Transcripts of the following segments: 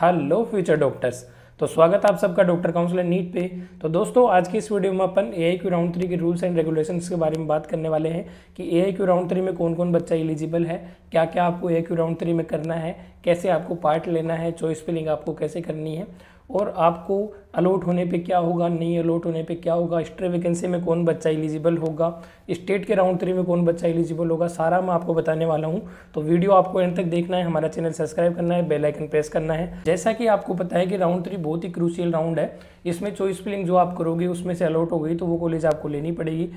hello future doctors तो स्वागत आप सबका डॉक्टर काउंसलर नीट पे तो दोस्तों आज की इस वीडियो में अपन A I Q round three के रूल्स एंड रेगुलेशंस के बारे में बात करने वाले हैं कि A I Q round three में कौन कौन बच्चा एलिजिबल है क्या क्या आपको A I Q round three में करना है कैसे आपको पार्ट लेना है चॉइस फिलिंग आपको कैसे करनी है और आपको अलॉट होने पे क्या होगा नहीं अलॉट होने पे क्या होगा स्ट्रे वैकेंसी में कौन बच्चा एलिजिबल होगा स्टेट के राउंड थ्री में कौन बच्चा एलिजिबल होगा सारा मैं आपको बताने वाला हूँ तो वीडियो आपको एंड तक देखना है हमारा चैनल सब्सक्राइब करना है बेल आइकन प्रेस करना है जैसा कि आपको पता है कि राउंड थ्री बहुत ही क्रूशियल राउंड है इसमें चॉइस फिलिंग जो आप करोगे उसमें से अलॉट हो गई तो वो कॉलेज आपको लेनी पड़ेगी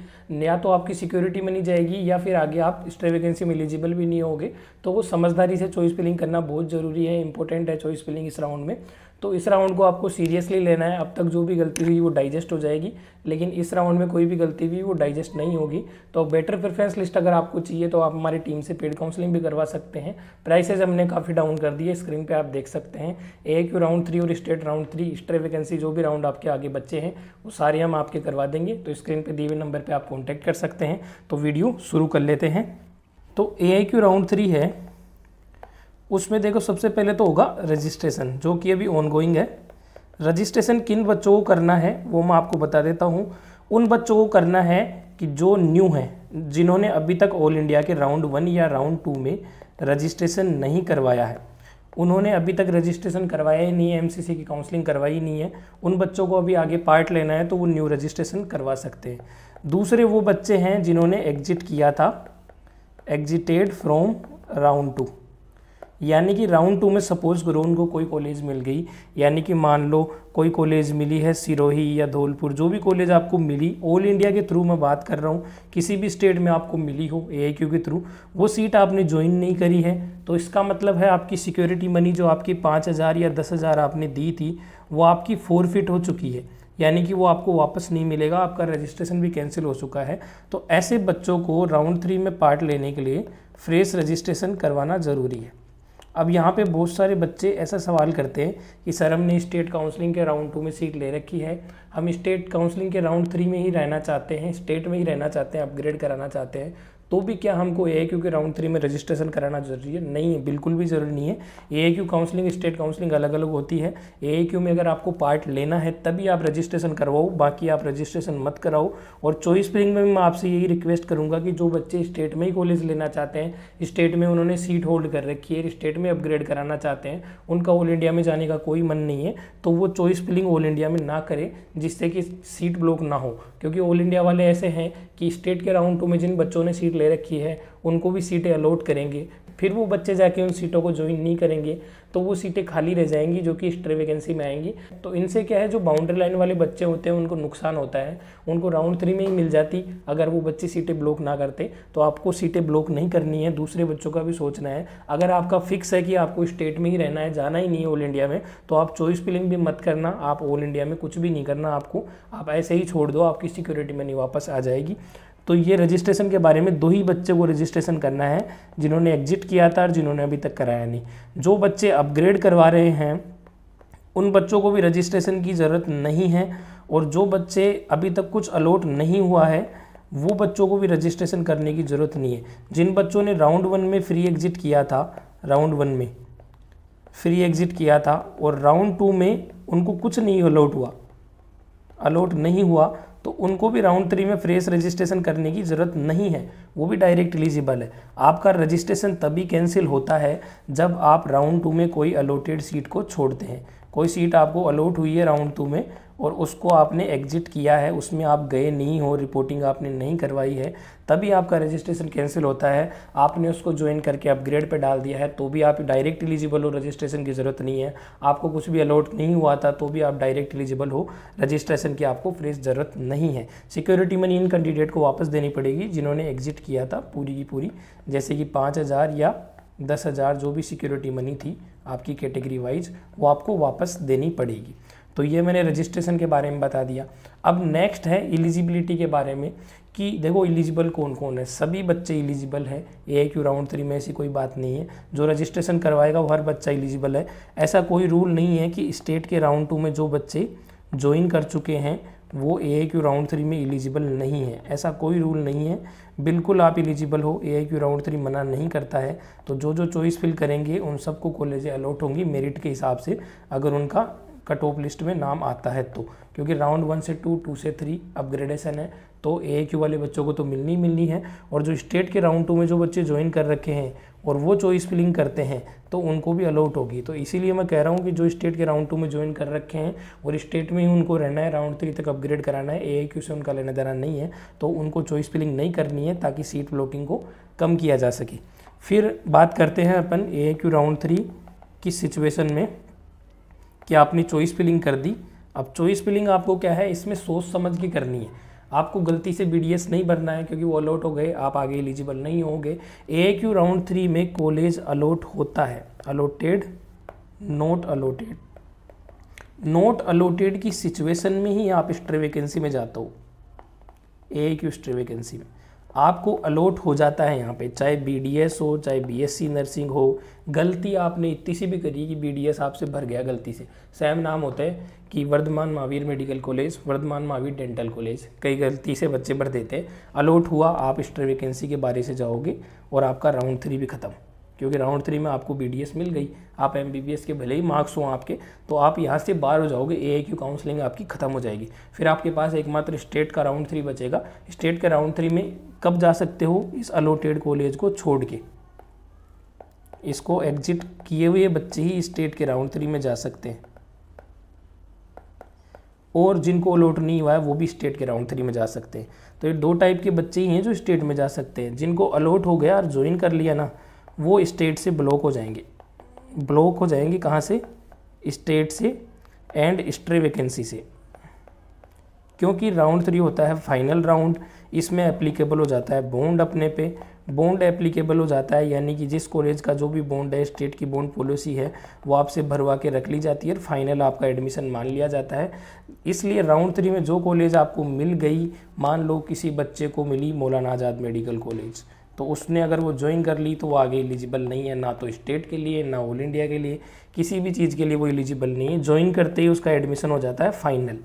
या तो आपकी सिक्योरिटी में नहीं जाएगी या फिर आगे आप स्ट्रे वैकेंसी में एलिजिबल भी नहीं होगे तो वो समझदारी से चॉइस फिलिंग करना बहुत ज़रूरी है इंपॉर्टेंट है चॉइस फिलिंग इस राउंड में तो इस राउंड को आपको सीरियसली लेना है अब तक जो भी गलती हुई वो डाइजेस्ट हो जाएगी लेकिन इस राउंड में कोई भी गलती हुई वो डाइजेस्ट नहीं होगी तो बेटर प्रेफरेंस लिस्ट अगर आपको चाहिए तो आप हमारी टीम से पेड काउंसलिंग भी करवा सकते हैं प्राइसेज हमने काफ़ी डाउन कर दिए स्क्रीन पर आप देख सकते हैं ए क्यू राउंड थ्री और state round three stray vacancy जो भी राउंड आपके आगे बच्चे हैं वो सारे हम आपके करवा देंगे तो स्क्रीन पर दिए हुए नंबर पर आप कॉन्टैक्ट कर सकते हैं तो वीडियो शुरू कर लेते हैं तो ए राउंड थ्री है उसमें देखो सबसे पहले तो होगा रजिस्ट्रेशन जो कि अभी ऑनगोइंग है रजिस्ट्रेशन किन बच्चों को करना है वो मैं आपको बता देता हूँ उन बच्चों को करना है कि जो न्यू हैं जिन्होंने अभी तक ऑल इंडिया के राउंड वन या राउंड टू में रजिस्ट्रेशन नहीं करवाया है उन्होंने अभी तक रजिस्ट्रेशन करवाया ही नहीं है एमसीसी की काउंसलिंग करवाई नहीं है उन बच्चों को अभी आगे पार्ट लेना है तो वो न्यू रजिस्ट्रेशन करवा सकते हैं दूसरे वो बच्चे हैं जिन्होंने एग्जिट किया था एग्जिटेड फ्रॉम राउंड टू यानी कि राउंड टू में सपोज करो उनको कोई कॉलेज मिल गई यानी कि मान लो कोई कॉलेज मिली है सिरोही या धौलपुर जो भी कॉलेज आपको मिली ऑल इंडिया के थ्रू मैं बात कर रहा हूँ किसी भी स्टेट में आपको मिली हो ए के थ्रू वो सीट आपने ज्वाइन नहीं करी है तो इसका मतलब है आपकी सिक्योरिटी मनी जो आपकी पाँच हज़ार या दस हज़ार आपने दी थी वो आपकी फोरफिट हो चुकी है यानी कि वो आपको वापस नहीं मिलेगा आपका रजिस्ट्रेशन भी कैंसिल हो चुका है तो ऐसे बच्चों को राउंड थ्री में पार्ट लेने के लिए फ्रेश रजिस्ट्रेशन करवाना ज़रूरी है अब यहाँ पे बहुत सारे बच्चे ऐसा सवाल करते हैं कि सर हमने स्टेट काउंसलिंग के राउंड टू में सीट ले रखी है हम स्टेट काउंसलिंग के राउंड थ्री में ही रहना चाहते हैं स्टेट में ही रहना चाहते हैं अपग्रेड कराना चाहते हैं तो भी क्या हमको ए क्यू के राउंड थ्री में रजिस्ट्रेशन कराना जरूरी है नहीं है बिल्कुल भी ज़रूरी नहीं है A Q counselling state counselling अलग अलग होती है ए क्यू में अगर आपको पार्ट लेना है तभी आप रजिस्ट्रेशन करवाओ बाकी आप रजिस्ट्रेशन मत कराओ और चॉइस फिलिंग में मैं आपसे यही रिक्वेस्ट करूँगा कि जो बच्चे स्टेट में ही कॉलेज लेना चाहते हैं स्टेट में उन्होंने सीट होल्ड कर रखी है स्टेट में अपग्रेड कराना चाहते हैं उनका ऑल इंडिया में जाने का कोई मन नहीं है तो वो चॉइस फिलिंग ऑल इंडिया में ना करें जिससे कि सीट ब्लॉक ना हो क्योंकि ऑल इंडिया वाले ऐसे हैं कि स्टेट के राउंड टू में जिन बच्चों ने सीट ले रखी है उनको भी सीटें अलॉट करेंगे फिर वो बच्चे जाके उन सीटों को ज्वाइन नहीं करेंगे तो वो सीटें खाली रह जाएंगी जो कि स्ट्रे वैकेंसी में आएंगी तो इनसे क्या है जो बाउंड्री लाइन वाले बच्चे होते हैं उनको नुकसान होता है उनको राउंड थ्री में ही मिल जाती अगर वो बच्चे सीटें ब्लॉक ना करते तो आपको सीटें ब्लॉक नहीं करनी है दूसरे बच्चों का भी सोचना है अगर आपका फिक्स है कि आपको स्टेट में ही रहना है जाना ही नहीं है ऑल इंडिया में तो आप चॉइस फिलिंग भी मत करना आप ऑल इंडिया में कुछ भी नहीं करना आपको आप ऐसे ही छोड़ दो आपकी सिक्योरिटी मनी वापस आ जाएगी तो ये रजिस्ट्रेशन के बारे में दो ही बच्चे को रजिस्ट्रेशन करना है जिन्होंने एग्जिट किया था और जिन्होंने अभी तक कराया नहीं जो बच्चे अपग्रेड करवा रहे हैं उन बच्चों को भी रजिस्ट्रेशन की ज़रूरत नहीं है और जो बच्चे अभी तक कुछ अलॉट नहीं हुआ है वो बच्चों को भी रजिस्ट्रेशन करने की ज़रूरत नहीं है जिन बच्चों ने राउंड वन में फ्री एग्ज़िट किया था राउंड वन में फ्री एग्ज़िट किया था और राउंड टू में उनको कुछ नहीं अलाउट हुआ अलाउट नहीं हुआ तो उनको भी राउंड थ्री में फ्रेश रजिस्ट्रेशन करने की ज़रूरत नहीं है वो भी डायरेक्ट एलिजिबल है आपका रजिस्ट्रेशन तभी कैंसिल होता है जब आप राउंड टू में कोई अलोटेड सीट को छोड़ते हैं कोई सीट आपको अलॉट हुई है राउंड टू में और उसको आपने एग्जिट किया है उसमें आप गए नहीं हो रिपोर्टिंग आपने नहीं करवाई है तभी आपका रजिस्ट्रेशन कैंसिल होता है आपने उसको ज्वाइन करके अपग्रेड पे डाल दिया है तो भी आप डायरेक्ट एलिजिबल हो रजिस्ट्रेशन की ज़रूरत नहीं है आपको कुछ भी अलॉट नहीं हुआ था तो भी आप डायरेक्ट एलिजिबल हो रजिस्ट्रेशन की आपको फ्रेश ज़रूरत नहीं है सिक्योरिटी मनी इन कैंडिडेट को वापस देनी पड़ेगी जिन्होंने एग्जिट किया था पूरी की पूरी जैसे कि पाँच या दस हज़ार जो भी सिक्योरिटी मनी थी आपकी कैटेगरी वाइज वो आपको वापस देनी पड़ेगी तो ये मैंने रजिस्ट्रेशन के बारे में बता दिया अब नेक्स्ट है एलिजिबिलिटी के बारे में कि देखो एलिजिबल कौन कौन है सभी बच्चे एलिजिबल है ए क्यू राउंड थ्री में ऐसी कोई बात नहीं है जो रजिस्ट्रेशन करवाएगा वो हर बच्चा एलिजिबल है ऐसा कोई रूल नहीं है कि स्टेट के राउंड टू में जो बच्चे ज्वाइन कर चुके हैं वो A I Q round three में एलिजिबल नहीं है ऐसा कोई रूल नहीं है बिल्कुल आप एलिजिबल हो A I Q round three मना नहीं करता है तो जो जो चॉइस फिल करेंगे उन सबको कॉलेजें अलॉट होंगी मेरिट के हिसाब से अगर उनका का टॉप लिस्ट में नाम आता है तो क्योंकि राउंड वन से टू टू से थ्री अपग्रेडेशन है तो ए वाले बच्चों को तो मिलनी मिलनी है और जो स्टेट के राउंड टू में जो बच्चे ज्वाइन कर रखे हैं और वो चॉइस फिलिंग करते हैं तो उनको भी अलाउट होगी तो इसीलिए मैं कह रहा हूँ कि जो स्टेट के राउंड टू में ज्वाइन कर रखे हैं और स्टेट में ही उनको रहना है राउंड थ्री तक अपग्रेड कराना है ए से उनका लेना देना नहीं है तो उनको चॉइस फिलिंग नहीं करनी है ताकि सीट ब्लॉकिंग को कम किया जा सके फिर बात करते हैं अपन ए क्यू राउंड थ्री किस सिचुएशन में कि आपने चॉइस फिलिंग कर दी अब चॉइस फिलिंग आपको क्या है इसमें सोच समझ के करनी है आपको गलती से बी नहीं भरना है क्योंकि वो अलॉट हो गए आप आगे एलिजिबल नहीं होंगे ए क्यू राउंड थ्री में कॉलेज अलॉट होता है allotted not allotted not allotted की सिचुएशन में ही आप स्ट्रे वैकेंसी में जाते हो ए क्यू स्ट्रे वैकेंसी में आपको अलॉट हो जाता है यहाँ पे चाहे बीडीएस हो चाहे बीएससी नर्सिंग हो गलती आपने इतनी सी भी करी कि बीडीएस आपसे भर गया गलती से सेम नाम होता है कि Vardhaman Mahavir medical college Vardhaman Mahavir dental college कई गलती से बच्चे भर देते हैं अलॉट हुआ आप स्टर वैकेंसी के बारे से जाओगे और आपका राउंड थ्री भी ख़त्म क्योंकि राउंड थ्री में आपको बी मिल गई आप एम के भले ही मार्क्स हों आपके तो आप यहाँ से बाहर हो जाओगे ए काउंसलिंग आपकी ख़त्म हो जाएगी फिर आपके पास एकमात्र स्टेट का राउंड थ्री बचेगा स्टेट के राउंड थ्री में कब जा सकते हो इस अलोटेड कॉलेज को छोड़ के इसको एग्जिट किए हुए बच्चे ही स्टेट के राउंड थ्री में जा सकते हैं और जिनको अलोट नहीं हुआ है वो भी स्टेट के राउंड थ्री में जा सकते हैं तो ये दो टाइप के बच्चे ही हैं जो स्टेट में जा सकते हैं जिनको अलोट हो गया और ज्वाइन कर लिया ना वो स्टेट से ब्लॉक हो जाएंगे ब्लॉक हो जाएंगे कहाँ से स्टेट से एंड स्ट्रे वैकेंसी से क्योंकि राउंड थ्री होता है फाइनल राउंड इसमें एप्लीकेबल हो जाता है बॉन्ड अपने पे बॉन्ड एप्लीकेबल हो जाता है यानी कि जिस कॉलेज का जो भी बॉन्ड है स्टेट की बॉन्ड पॉलिसी है वो आपसे भरवा के रख ली जाती है और फाइनल आपका एडमिशन मान लिया जाता है इसलिए राउंड थ्री में जो कॉलेज आपको मिल गई मान लो किसी बच्चे को मिली मौलाना आज़ाद मेडिकल कॉलेज तो उसने अगर वो ज्वाइन कर ली तो वो आगे एलिजिबल नहीं है ना तो स्टेट के लिए ना ऑल इंडिया के लिए किसी भी चीज़ के लिए वो एलिजिबल नहीं है ज्वाइन करते ही उसका एडमिशन हो जाता है फाइनल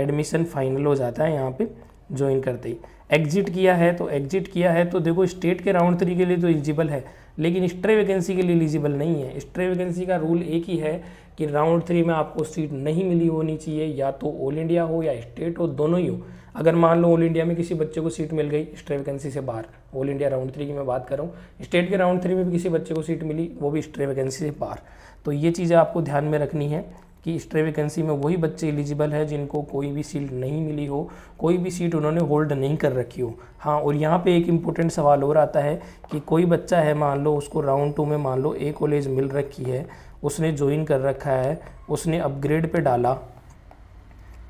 एडमिशन फाइनल हो जाता है यहाँ पे ज्वाइन करते ही एग्जिट किया है तो एग्जिट किया है तो देखो स्टेट के राउंड थ्री के लिए तो एलिजिबल है लेकिन स्ट्रे वैकेंसी के लिए एलिजिबल नहीं है स्ट्रे वैकेंसी का रूल एक ही है कि राउंड थ्री में आपको सीट नहीं मिली होनी चाहिए या तो ऑल इंडिया हो या स्टेट हो दोनों ही हो अगर मान लो ऑल इंडिया में किसी बच्चे को सीट मिल गई स्ट्रे वैकेंसी से बाहर ऑल इंडिया राउंड थ्री की मैं बात कर रहा हूँ स्टेट के राउंड थ्री में भी किसी बच्चे को सीट मिली वो भी स्ट्रे वैकेंसी से बाहर तो ये चीज़ें आपको ध्यान में रखनी है कि स्ट्रे वैकेंसी में वही बच्चे एलिजिबल है जिनको कोई भी सीट नहीं मिली हो कोई भी सीट उन्होंने होल्ड नहीं कर रखी हो हाँ और यहाँ पे एक इम्पोर्टेंट सवाल और आता है कि कोई बच्चा है मान लो उसको राउंड टू में मान लो ए कॉलेज मिल रखी है उसने ज्वाइन कर रखा है उसने अपग्रेड पे डाला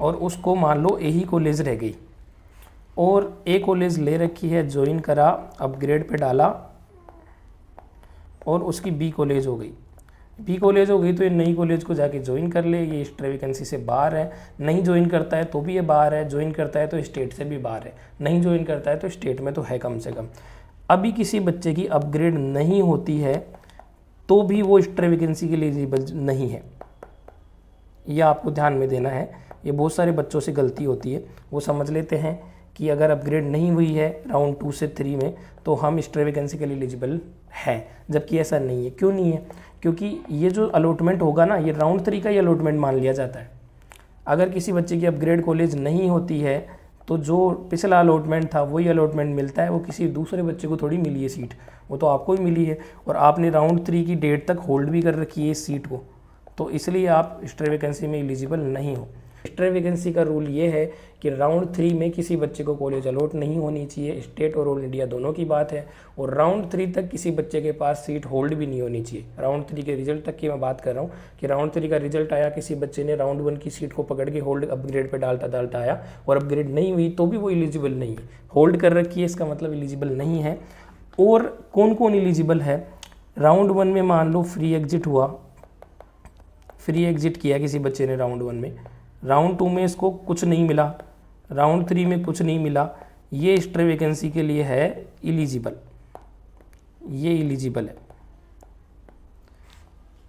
और उसको मान लो ए ही कॉलेज रह गई और ए कॉलेज ले रखी है ज्वाइन करा अपग्रेड पे डाला और उसकी बी कॉलेज हो गई बी कॉलेज हो गई तो ये नई कॉलेज को जाके ज्वाइन कर ले ये एक्स्ट्रा वैकेंसी से बाहर है नहीं ज्वाइन करता है तो भी ये बाहर है ज्वाइन करता है तो स्टेट से भी बाहर है नहीं ज्वाइन करता है तो स्टेट में तो है कम से कम अभी किसी बच्चे की अपग्रेड नहीं होती है तो भी वो एक्स्ट्रा वैकेंसी के लिए एलिजिबल नहीं है यह आपको ध्यान में देना है ये बहुत सारे बच्चों से गलती होती है वो समझ लेते हैं कि अगर अपग्रेड नहीं हुई है राउंड टू से थ्री में तो हम स्ट्रे वैकेंसी के लिए एलिजिबल है जबकि ऐसा नहीं है क्यों नहीं है क्योंकि ये जो अलॉटमेंट होगा ना ये राउंड थ्री का ही अलॉटमेंट मान लिया जाता है अगर किसी बच्चे की अपग्रेड कॉलेज नहीं होती है तो जो पिछला अलॉटमेंट था वही अलॉटमेंट मिलता है वो किसी दूसरे बच्चे को थोड़ी मिली है सीट वो तो आपको ही मिली है और आपने राउंड थ्री की डेट तक होल्ड भी कर रखी है इस सीट को तो इसलिए आप स्ट्रे वैकेंसी में एलिजिबल नहीं हो एक्स्ट्रा वैकेंसी का रूल ये है कि राउंड थ्री में किसी बच्चे को कॉलेज अलॉट नहीं होनी चाहिए स्टेट और ऑल इंडिया दोनों की बात है और राउंड थ्री तक किसी बच्चे के पास सीट होल्ड भी नहीं होनी चाहिए राउंड थ्री के रिजल्ट तक की मैं बात कर रहा हूँ कि राउंड थ्री का रिजल्ट आया किसी बच्चे ने राउंड वन की सीट को पकड़ के होल्ड अपग्रेड पर डालता डालता आया और अपग्रेड नहीं हुई तो भी वो इलिजिबल नहीं है होल्ड कर रखी है इसका मतलब इलिजिबल नहीं है और कौन कौन एलिजिबल है राउंड वन में मान लो फ्री एग्जिट हुआ फ्री एग्जिट किया किसी बच्चे ने राउंड वन में राउंड टू में इसको कुछ नहीं मिला राउंड थ्री में कुछ नहीं मिला ये स्ट्रे वैकेंसी के लिए है इलिजिबल ये इलिजिबल है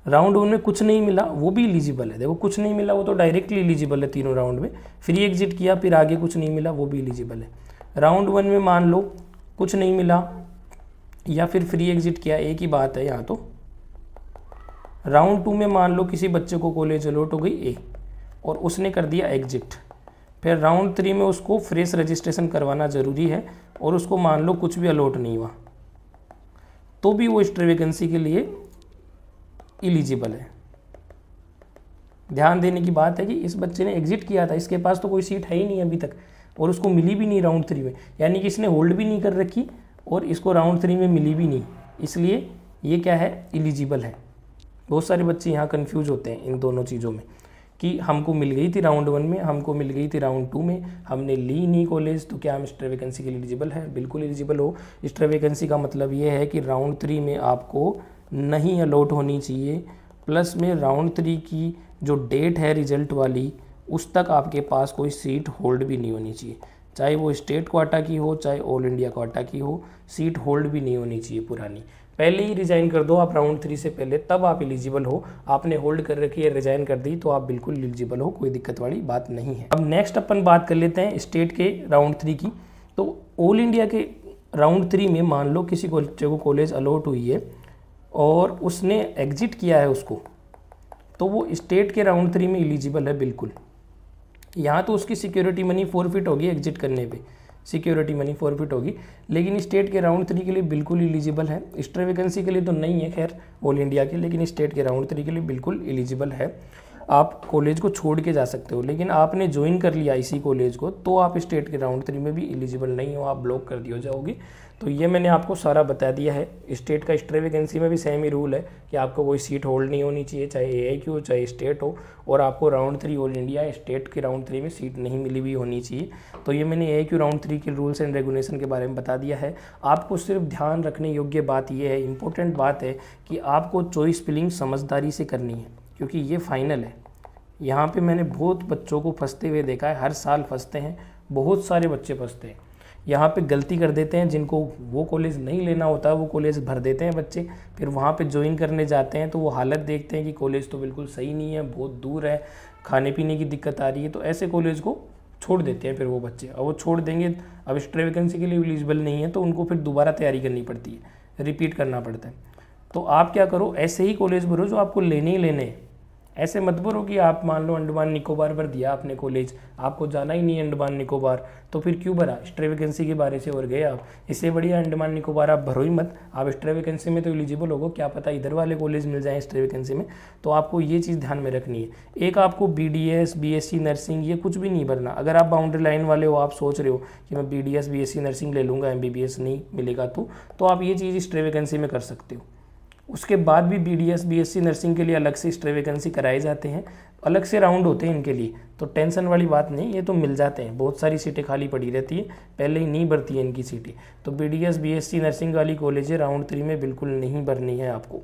राउंड वन में कुछ नहीं मिला वो भी इलिजिबल है देखो कुछ नहीं मिला वो तो डायरेक्टली इलिजिबल है तीनों राउंड में फ्री एग्जिट किया फिर आगे कुछ नहीं मिला वो भी इलिजिबल है राउंड वन में मान लो कुछ नहीं मिला या फिर फ्री एग्जिट किया एक ही बात है यहाँ तो राउंड टू में मान लो किसी बच्चे को कॉलेज अलॉट हो गई ए और उसने कर दिया एग्जिट फिर राउंड थ्री में उसको फ्रेश रजिस्ट्रेशन करवाना ज़रूरी है और उसको मान लो कुछ भी अलॉट नहीं हुआ तो भी वो स्ट्रे के लिए इलिजिबल है ध्यान देने की बात है कि इस बच्चे ने एग्जिट किया था इसके पास तो कोई सीट है ही नहीं अभी तक और उसको मिली भी नहीं राउंड थ्री में यानी कि इसने होल्ड भी नहीं कर रखी और इसको राउंड थ्री में मिली भी नहीं इसलिए ये क्या है इलिजिबल है बहुत सारे बच्चे यहाँ कन्फ्यूज होते हैं इन दोनों चीज़ों में कि हमको मिल गई थी राउंड वन में हमको मिल गई थी राउंड टू में हमने ली नहीं कॉलेज तो क्या हम स्ट्रे वैकेंसी के लिए एलिजिबल है बिल्कुल एलिजिबल हो स्ट्रे वैकेंसी का मतलब ये है कि राउंड थ्री में आपको नहीं अलॉट होनी चाहिए प्लस में राउंड थ्री की जो डेट है रिजल्ट वाली उस तक आपके पास कोई सीट होल्ड भी नहीं होनी चाहिए चाहे वो स्टेट क्वाटा की हो चाहे ऑल इंडिया क्वाटा की हो सीट होल्ड भी नहीं होनी चाहिए पुरानी पहले ही रिजाइन कर दो आप राउंड थ्री से पहले तब आप एलिजिबल हो आपने होल्ड कर रखी है रिजाइन कर दी तो आप बिल्कुल एलिजिबल हो कोई दिक्कत वाली बात नहीं है अब नेक्स्ट अपन बात कर लेते हैं स्टेट के राउंड थ्री की तो ऑल इंडिया के राउंड थ्री में मान लो किसी बच्चे को कॉलेज अलॉट हुई है और उसने एग्जिट किया है उसको तो वो स्टेट के राउंड थ्री में एलिजिबल है बिल्कुल यहाँ तो उसकी सिक्योरिटी मनी फिट होगी एग्जिट करने पर सिक्योरिटी मनी फॉरफिट होगी लेकिन स्टेट के राउंड थ्री के लिए बिल्कुल इलिजिबल है स्ट्रे वैकेंसी के लिए तो नहीं है खैर ऑल इंडिया के लेकिन स्टेट के राउंड थ्री के लिए बिल्कुल इलिजिबल है आप कॉलेज को छोड़ के जा सकते हो लेकिन आपने ज्वाइन कर लिया इसी कॉलेज को तो आप स्टेट के राउंड थ्री में भी एलिजिबल नहीं हो आप ब्लॉक कर दिया जाओगे तो ये मैंने आपको सारा बता दिया है स्टेट का स्ट्रे वैकेंसी में भी सेम ही रूल है कि आपको कोई सीट होल्ड नहीं होनी चाहिए चाहे ए आई हो चाहे स्टेट हो और आपको round three all India state के राउंड थ्री में सीट नहीं मिली हुई होनी चाहिए तो ये मैंने ए आई राउंड थ्री के रूल्स एंड रेगुलेशन के बारे में बता दिया है आपको सिर्फ ध्यान रखने योग्य बात यह है इंपॉर्टेंट बात है कि आपको चॉइस फिलिंग समझदारी से करनी है क्योंकि ये फाइनल है यहाँ पे मैंने बहुत बच्चों को फंसते हुए देखा है हर साल फंसते हैं बहुत सारे बच्चे फंसते हैं यहाँ पे गलती कर देते हैं जिनको वो कॉलेज नहीं लेना होता वो कॉलेज भर देते हैं बच्चे फिर वहाँ पे ज्वाइन करने जाते हैं तो वो हालत देखते हैं कि कॉलेज तो बिल्कुल सही नहीं है बहुत दूर है खाने पीने की दिक्कत आ रही है तो ऐसे कॉलेज को छोड़ देते हैं फिर वो बच्चे अब वो छोड़ देंगे अब स्ट्रे वैकेंसी के लिए एलिजिबल नहीं है तो उनको फिर दोबारा तैयारी करनी पड़ती है रिपीट करना पड़ता है तो आप क्या करो ऐसे ही कॉलेज भरो जो आपको लेने ही लेने ऐसे मत भरो कि आप मान लो अंडमान निकोबार भर दिया आपने कॉलेज आपको जाना ही नहीं अंडमान निकोबार तो फिर क्यों भरा स्ट्रे वैकेंसी के बारे से और गए आप इससे बढ़िया अंडमान निकोबार आप भरो ही मत आप स्ट्रे वैकेंसी में तो एलिजिबल हो क्या पता इधर वाले कॉलेज मिल जाए स्ट्रे वैकेंसी में तो आपको ये चीज़ ध्यान में रखनी है एक आपको B D S B S C nursing ये कुछ भी नहीं भरना अगर आप बाउंड्री लाइन वाले हो आप सोच रहे हो कि मैं B D S B S C nursing ले लूँगा एम बी बी एस नहीं मिलेगा तो, तो, आप ये चीज़ स्ट्रे वैकेंसी में कर सकते हो उसके बाद भी B D S B S C nursing के लिए अलग से स्ट्रे वैकेंसी कराए जाते हैं अलग से राउंड होते हैं इनके लिए तो टेंशन वाली बात नहीं ये तो मिल जाते हैं बहुत सारी सीटें खाली पड़ी रहती है पहले ही नहीं भरती है इनकी सीटें तो B D S B S C nursing वाली कॉलेज है राउंड थ्री में बिल्कुल नहीं भरनी है आपको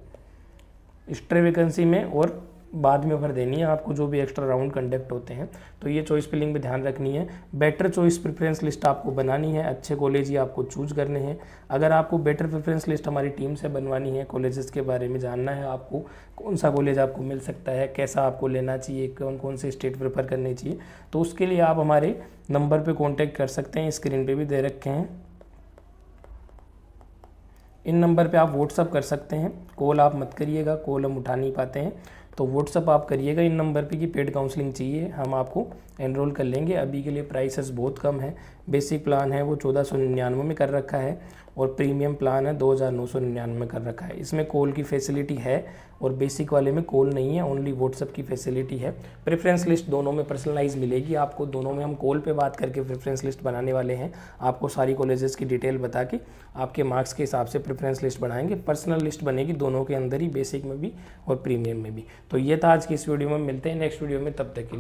स्ट्रे वैकेंसी में और बाद में भर देनी है आपको जो भी एक्स्ट्रा राउंड कंडक्ट होते हैं तो ये चॉइस फिलिंग भी ध्यान रखनी है बेटर चॉइस प्रेफरेंस लिस्ट आपको बनानी है अच्छे कॉलेज ही आपको चूज करने हैं अगर आपको बेटर प्रेफरेंस लिस्ट हमारी टीम से बनवानी है कॉलेजेस के बारे में जानना है आपको कौन सा कॉलेज आपको मिल सकता है कैसा आपको लेना चाहिए कौन कौन से स्टेट प्रेफर करने चाहिए तो उसके लिए आप हमारे नंबर पर कॉन्टैक्ट कर सकते हैं स्क्रीन पर भी दे रखे हैं इन नंबर पर आप व्हाट्सअप कर सकते हैं कॉल आप मत करिएगा कॉल हम उठा नहीं पाते हैं तो व्हाट्सअप आप करिएगा इन नंबर पे कि पेड काउंसलिंग चाहिए हम आपको एनरोल कर लेंगे अभी के लिए प्राइसेस बहुत कम है बेसिक प्लान है वो चौदह सौ निन्यानवे में कर रखा है और प्रीमियम प्लान है दो हज़ार नौ सौ निन्यानवे में कर रखा है इसमें कॉल की फैसिलिटी है और बेसिक वाले में कॉल नहीं है ओनली व्हाट्सअप की फैसिलिटी है प्रेफरेंस लिस्ट दोनों में पर्सनलाइज मिलेगी आपको दोनों में हम कॉल पे बात करके प्रेफरेंस लिस्ट बनाने वाले हैं आपको सारी कॉलेजेस की डिटेल बता के आपके मार्क्स के हिसाब से प्रेफरेंस लिस्ट बनाएंगे पर्सनल लिस्ट बनेगी दोनों के अंदर ही बेसिक में भी और प्रीमियम में भी तो ये था आज की इस वीडियो में मिलते हैं नेक्स्ट वीडियो में तब तक के